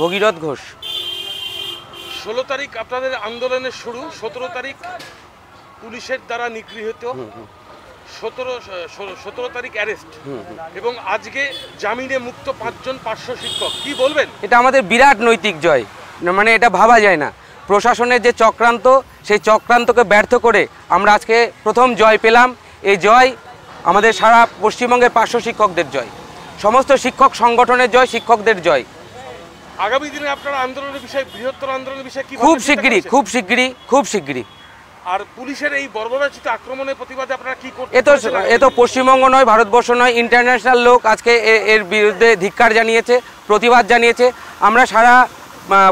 ভগীরথ ঘোষ ষোলো তারিখ আপনাদের আন্দোলনের শুরু সতেরো তারিখ পুলিশের দ্বারা নিগৃহীত সতেরো সতেরো তারিখ অ্যারেস্ট এবং আজকে জামিনে মুক্ত পাঁচজন পার্শ্ব শিক্ষক কি বলবেন এটা আমাদের বিরাট নৈতিক জয় মানে এটা ভাবা যায় না প্রশাসনের যে চক্রান্ত সেই চক্রান্তকে ব্যর্থ করে আমরা আজকে প্রথম জয় পেলাম এই জয় আমাদের সারা পশ্চিমবঙ্গের পার্শ্ব শিক্ষকদের জয় সমস্ত শিক্ষক সংগঠনের জয় শিক্ষকদের জয় আগামী দিনে আপনার আন্দোলনের বিষয়ে বৃহত্তর আন্দোলনের বিষয়ে কি খুব শিগগিরই খুব শিগগিরই খুব শিগগিরই আর পুলিশের এই বর্বরাচিত আক্রমণের প্রতিবাদে আপনারা কি করতে এ তো এ তো পশ্চিমবঙ্গ নয় ভারতবর্ষ নয় ইন্টারন্যাশনাল লোক আজকে এর বিরুদ্ধে ধিক্কার জানিয়েছে প্রতিবাদ জানিয়েছে আমরা সারা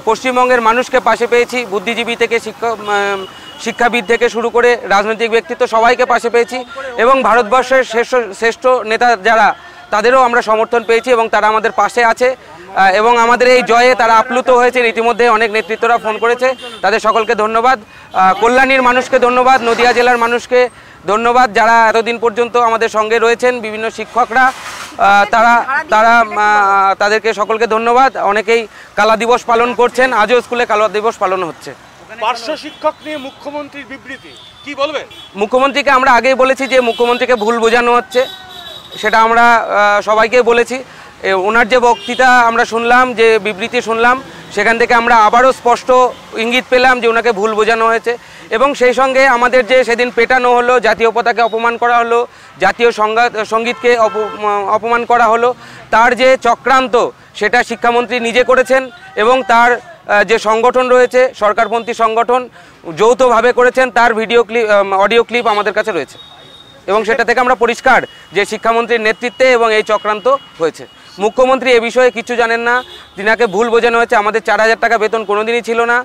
পশ্চিমবঙ্গের মানুষকে পাশে পেয়েছি বুদ্ধিজীবী থেকে শিক্ষক শিক্ষাবিদ থেকে শুরু করে রাজনৈতিক ব্যক্তিত্ব সবাইকে পাশে পেয়েছি এবং ভারতবর্ষের শ্রেষ্ঠ শ্রেষ্ঠ নেতা যারা তাদেরও আমরা সমর্থন পেয়েছি এবং তারা আমাদের পাশে আছে এবং আমাদের এই জয়ে তারা আপ্লুত হয়েছে ইতিমধ্যে অনেক নেতৃত্বরা ফোন করেছে তাদের সকলকে ধন্যবাদ কল্যাণীর মানুষকে ধন্যবাদ নদিয়া জেলার মানুষকে ধন্যবাদ যারা এতদিন পর্যন্ত আমাদের সঙ্গে রয়েছেন বিভিন্ন শিক্ষকরা তারা তারা তাদেরকে সকলকে ধন্যবাদ অনেকেই কালা দিবস পালন করছেন আজও স্কুলে কালা দিবস পালন হচ্ছে পার্শ্ব শিক্ষক নিয়ে মুখ্যমন্ত্রীর বিবৃতি কি বলবে মুখ্যমন্ত্রীকে আমরা আগেই বলেছি যে মুখ্যমন্ত্রীকে ভুল বোঝানো হচ্ছে সেটা আমরা সবাইকে বলেছি ওনার যে বক্তৃতা আমরা শুনলাম যে বিবৃতি শুনলাম সেখান থেকে আমরা আবারও স্পষ্ট ইঙ্গিত পেলাম যে ওনাকে ভুল বোঝানো হয়েছে এবং সেই সঙ্গে আমাদের যে সেদিন পেটানো হলো জাতীয় পতাকে অপমান করা হলো জাতীয় সঙ্গীতকে অপমান করা হলো তার যে চক্রান্ত সেটা শিক্ষামন্ত্রী নিজে করেছেন এবং তার যে সংগঠন রয়েছে সরকারপন্থী সংগঠন যৌথভাবে করেছেন তার ভিডিও ক্লিপ অডিও ক্লিপ আমাদের কাছে রয়েছে এবং সেটা থেকে আমরা পরিষ্কার যে শিক্ষামন্ত্রীর নেতৃত্বে এবং এই চক্রান্ত হয়েছে মুখ্যমন্ত্রী এ বিষয়ে কিছু জানেন না তিনাকে ভুল বোঝানো হয়েছে আমাদের চার হাজার টাকা বেতন কোনোদিনই ছিল না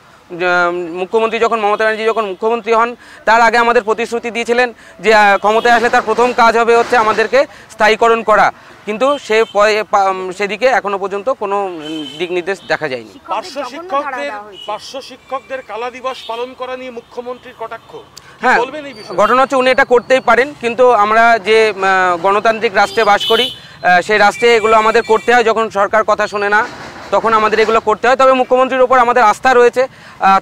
মুখ্যমন্ত্রী যখন মমতা ব্যানার্জি যখন মুখ্যমন্ত্রী হন তার আগে আমাদের প্রতিশ্রুতি দিয়েছিলেন যে ক্ষমতায় আসলে তার প্রথম কাজ হবে হচ্ছে আমাদেরকে স্থায়ীকরণ করা কিন্তু সে সেদিকে এখনো পর্যন্ত কোনো দিক নির্দেশ দেখা যায়নি পার্শ্ব শিক্ষকদের পার্শ্ব শিক্ষকদের কালা দিবস পালন করা নিয়ে মুখ্যমন্ত্রীর কটাক্ষ হ্যাঁ ঘটনা হচ্ছে উনি এটা করতেই পারেন কিন্তু আমরা যে গণতান্ত্রিক রাষ্ট্রে বাস করি সেই রাষ্ট্রে এগুলো আমাদের করতে হয় যখন সরকার কথা শোনে না তখন আমাদের এগুলো করতে হয় তবে মুখ্যমন্ত্রীর ওপর আমাদের আস্থা রয়েছে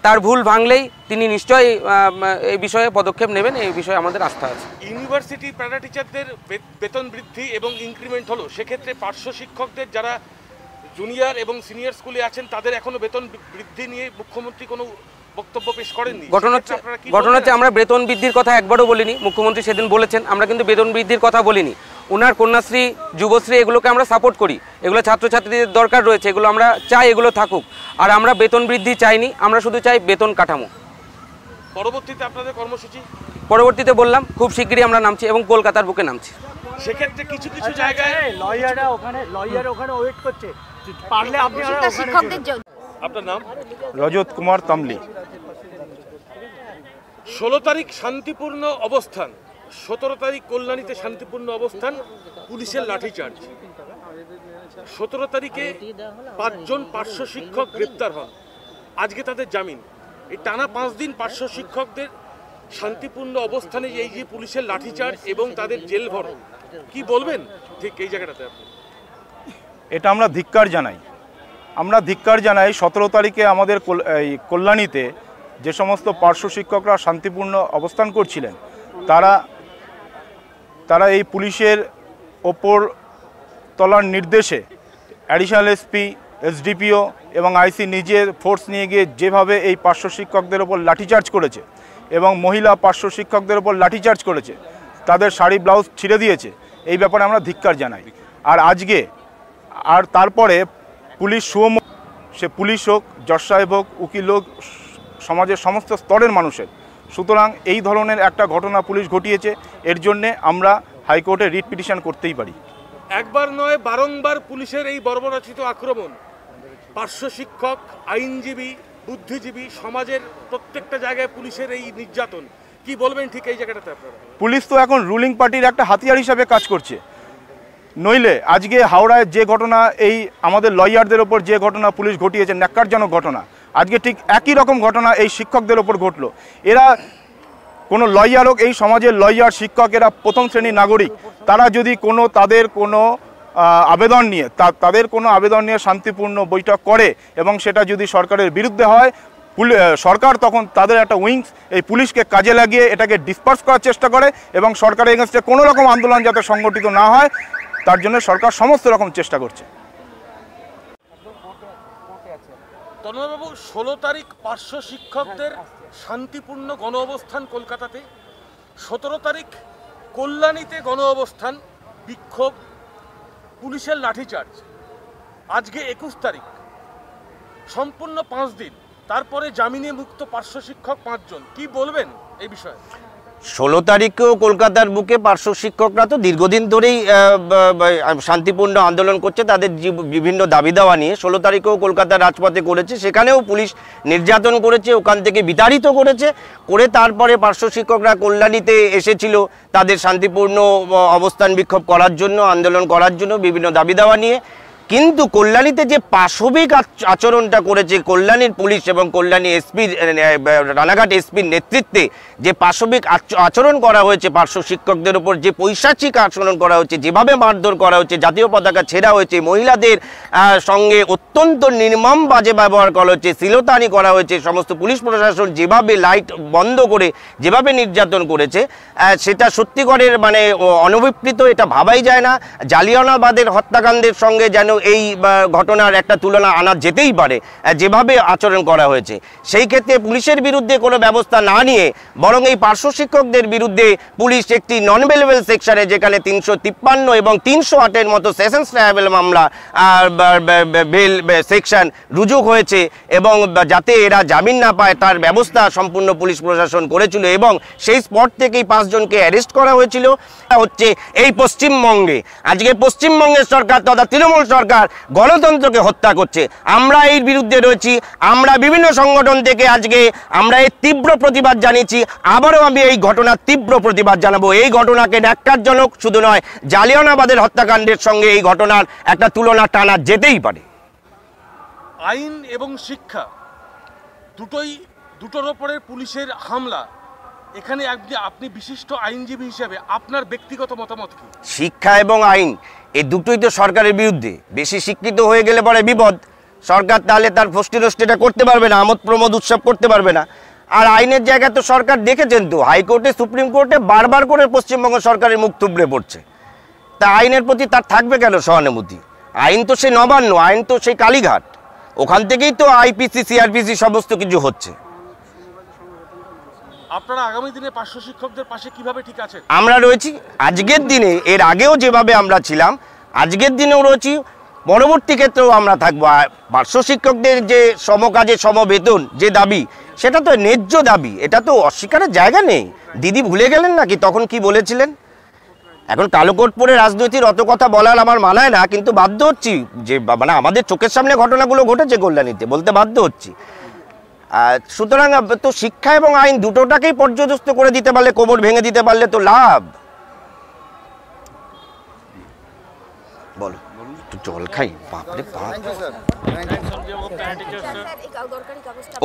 তার ভুল ভাঙলেই তিনি নিশ্চয়ই এই বিষয়ে পদক্ষেপ নেবেন এই বিষয়ে আমাদের আস্থা আছে ইউনিভার্সিটি প্যারা টিচারদের বেতন বৃদ্ধি এবং ইনক্রিমেন্ট হলো সেক্ষেত্রে পার্শ্ব শিক্ষকদের যারা জুনিয়র এবং সিনিয়র স্কুলে আছেন তাদের এখনো বেতন বৃদ্ধি নিয়ে মুখ্যমন্ত্রী কোনো বক্তব্য পেশ করেননি ঘটনা হচ্ছে ঘটনা হচ্ছে আমরা বেতন বৃদ্ধির কথা একবারও বলিনি মুখ্যমন্ত্রী সেদিন বলেছেন আমরা কিন্তু বেতন বৃদ্ধির কথা বলিনি ওনার কন্যাশ্রী যুবশ্রী এগুলোকে আমরা সাপোর্ট করি এগুলো ছাত্রছাত্রীদের দরকার রয়েছে এগুলো আমরা চাই এগুলো থাকুক আর আমরা বেতন বৃদ্ধি চাইনি আমরা শুধু চাই বেতন কাঠামো পরবর্তীতে আপনাদের কর্মসূচি পরবর্তীতে বললাম খুব শিগগিরই আমরা নামছি এবং কলকাতার বুকে নামছি সেক্ষেত্রে কিছু কিছু জায়গায় রজত কুমার তামলি ষোলো তারিখ শান্তিপূর্ণ অবস্থান সতেরো তারিখ কল্যাণীতে শান্তিপূর্ণ অবস্থান পুলিশের লাঠিচার্জ সতেরো তারিখে পাঁচজন পার্শ্ব শিক্ষক গ্রেপ্তার হন আজকে তাদের জামিন এই টানা পাঁচ দিন পার্শ্ব শিক্ষকদের শান্তিপূর্ণ অবস্থানে এই যে পুলিশের লাঠিচার্জ এবং তাদের জেল ভর কি বলবেন ঠিক এই জায়গাটাতে আপনি এটা আমরা ধিক্কার জানাই আমরা ধিক্কার জানাই সতেরো তারিখে আমাদের এই কল্যাণীতে যে সমস্ত পার্শ্ব শিক্ষকরা শান্তিপূর্ণ অবস্থান করছিলেন তারা তারা এই পুলিশের ওপর তলার নির্দেশে অ্যাডিশনাল এসপি এসডিপিও এবং আইসি নিজের ফোর্স নিয়ে গিয়ে যেভাবে এই পার্শ্ব শিক্ষকদের ওপর লাঠিচার্জ করেছে এবং মহিলা পার্শ্ব শিক্ষকদের ওপর লাঠিচার্জ করেছে তাদের শাড়ি ব্লাউজ ছিঁড়ে দিয়েছে এই ব্যাপারে আমরা ধিক্কার জানাই আর আজকে আর তারপরে পুলিশ সুম সে পুলিশ হোক যশ সাহেব হোক উকিল হোক সমাজের সমস্ত স্তরের মানুষের সুতরাং এই ধরনের একটা ঘটনা পুলিশ ঘটিয়েছে এর জন্যে আমরা হাইকোর্টে রিট পিটিশন করতেই পারি একবার নয় বারংবার পুলিশের এই বর্বরচিত আক্রমণ পার্শ্ব শিক্ষক আইনজীবী বুদ্ধিজীবী সমাজের প্রত্যেকটা জায়গায় পুলিশের এই নির্যাতন কি বলবেন ঠিক এই জায়গাটাতে আপনারা পুলিশ তো এখন রুলিং পার্টির একটা হাতিয়ার হিসাবে কাজ করছে নইলে আজকে হাওড়ায় যে ঘটনা এই আমাদের লয়ারদের ওপর যে ঘটনা পুলিশ ঘটিয়েছে ন্যাক্কারজনক ঘটনা আজকে ঠিক একই রকম ঘটনা এই শিক্ষকদের ওপর ঘটলো এরা কোনো লয়ার হোক এই সমাজের লয়ার শিক্ষক এরা প্রথম শ্রেণীর নাগরিক তারা যদি কোনো তাদের কোনো আবেদন নিয়ে তা তাদের কোনো আবেদন নিয়ে শান্তিপূর্ণ বৈঠক করে এবং সেটা যদি সরকারের বিরুদ্ধে হয় সরকার তখন তাদের একটা উইংস এই পুলিশকে কাজে লাগিয়ে এটাকে ডিসপার্স করার চেষ্টা করে এবং সরকারের এগেনস্টে কোনো রকম আন্দোলন যাতে সংগঠিত না হয় তার জন্য সরকার সমস্ত রকম চেষ্টা করছে তন্ময়বাবু ষোলো তারিখ পার্শ্ব শিক্ষকদের শান্তিপূর্ণ গণ অবস্থান কলকাতাতে সতেরো তারিখ কল্যাণীতে গণ অবস্থান বিক্ষোভ পুলিশের লাঠিচার্জ আজকে একুশ তারিখ সম্পূর্ণ পাঁচ দিন তারপরে জামিনে মুক্ত পার্শ্ব শিক্ষক পাঁচজন কি বলবেন এই বিষয়ে ষোলো তারিখেও কলকাতার বুকে পার্শ্ব শিক্ষকরা তো দীর্ঘদিন ধরেই শান্তিপূর্ণ আন্দোলন করছে তাদের বিভিন্ন দাবি দাওয়া নিয়ে ষোলো তারিখেও কলকাতার রাজপথে করেছে সেখানেও পুলিশ নির্যাতন করেছে ওখান থেকে বিতাড়িত করেছে করে তারপরে পার্শ্ব শিক্ষকরা কল্যাণীতে এসেছিল তাদের শান্তিপূর্ণ অবস্থান বিক্ষোভ করার জন্য আন্দোলন করার জন্য বিভিন্ন দাবি দাওয়া নিয়ে কিন্তু কল্যাণীতে যে পাশবিক আচরণটা করেছে কল্যাণীর পুলিশ এবং কল্যাণী এসপির রানাঘাট এসপির নেতৃত্বে যে পাশবিক আচরণ করা হয়েছে পার্শ্ব শিক্ষকদের উপর যে পৈশাচিক আচরণ করা হয়েছে যেভাবে মারধর করা হয়েছে জাতীয় পতাকা ছেঁড়া হয়েছে মহিলাদের সঙ্গে অত্যন্ত নির্মম বাজে ব্যবহার করা হয়েছে শিলতানি করা হয়েছে সমস্ত পুলিশ প্রশাসন যেভাবে লাইট বন্ধ করে যেভাবে নির্যাতন করেছে সেটা সত্যিকারের মানে অনভিপ্রিত এটা ভাবাই যায় না জালিয়ানাবাদের হত্যাকাণ্ডের সঙ্গে যেন এই ঘটনার একটা তুলনা আনা যেতেই পারে যেভাবে আচরণ করা হয়েছে সেই ক্ষেত্রে পুলিশের বিরুদ্ধে কোনো ব্যবস্থা না নিয়ে বরং এই পার্শ্ব শিক্ষকদের বিরুদ্ধে পুলিশ একটি নন অ্যাভেলেবেল সেকশনে যেখানে তিনশো তিপ্পান্ন এবং তিনশো আটের মতো সেশনস ট্রায়াবেল মামলা বেল সেকশন রুজু হয়েছে এবং যাতে এরা জামিন না পায় তার ব্যবস্থা সম্পূর্ণ পুলিশ প্রশাসন করেছিল এবং সেই স্পট থেকেই পাঁচজনকে অ্যারেস্ট করা হয়েছিল হচ্ছে এই পশ্চিমবঙ্গে আজকে পশ্চিমবঙ্গের সরকার তথা তৃণমূল সরকার সরকার গণতন্ত্রকে হত্যা করছে আমরা এর বিরুদ্ধে রয়েছি আমরা বিভিন্ন সংগঠন থেকে আজকে আমরা এই তীব্র প্রতিবাদ জানিয়েছি আবারও আমি এই ঘটনার তীব্র প্রতিবাদ জানাবো এই ঘটনাকে ন্যাক্কারজনক শুধু নয় জালিয়ানাবাদের হত্যাকাণ্ডের সঙ্গে এই ঘটনার একটা তুলনা টানা যেতেই পারে আইন এবং শিক্ষা দুটোই দুটোর ওপরে পুলিশের হামলা এখানে আপনি বিশিষ্ট আইনজীবী হিসেবে আপনার ব্যক্তিগত মতামত কি শিক্ষা এবং আইন এই দুটোই তো সরকারের বিরুদ্ধে বেশি শিক্ষিত হয়ে গেলে পরে বিপদ সরকার তাহলে তার ফষ্টি রষ্টিটা করতে পারবে না আমোদ প্রমোদ উৎসব করতে পারবে না আর আইনের জায়গায় তো সরকার দেখেছেন তো হাইকোর্টে সুপ্রিম কোর্টে বারবার করে পশ্চিমবঙ্গ সরকারের মুখ থুবড়ে পড়ছে তা আইনের প্রতি তার থাকবে কেন সহানুভূতি আইন তো সেই নবান্ন আইন তো সেই কালীঘাট ওখান থেকেই তো আইপিসি সিআরপিসি সমস্ত কিছু হচ্ছে আপনারা আগামী দিনে পার্শ্ব শিক্ষকদের পাশে কিভাবে ঠিক আছে আমরা রয়েছি আজকের দিনে এর আগেও যেভাবে আমরা ছিলাম আজকের দিনেও রয়েছি পরবর্তী ক্ষেত্রেও আমরা থাকবো পার্শ্ব শিক্ষকদের যে সমকাজে সমবেতন যে দাবি সেটা তো ন্যায্য দাবি এটা তো অস্বীকারের জায়গা নেই দিদি ভুলে গেলেন নাকি তখন কি বলেছিলেন এখন কালো পরে রাজনীতির অত কথা বলার আমার মানায় না কিন্তু বাধ্য হচ্ছি যে মানে আমাদের চোখের সামনে ঘটনাগুলো ঘটেছে কল্যাণীতে বলতে বাধ্য হচ্ছি সুতরাং তো শিক্ষা এবং আইন দুটোটাকেই পর্যদস্ত করে দিতে পারলে কোবর ভেঙে দিতে পারলে তো লাভ বলো জল খাই বাপরে বাপ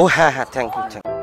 ও হ্যাঁ হ্যাঁ থ্যাংক ইউ থ্যাংক ইউ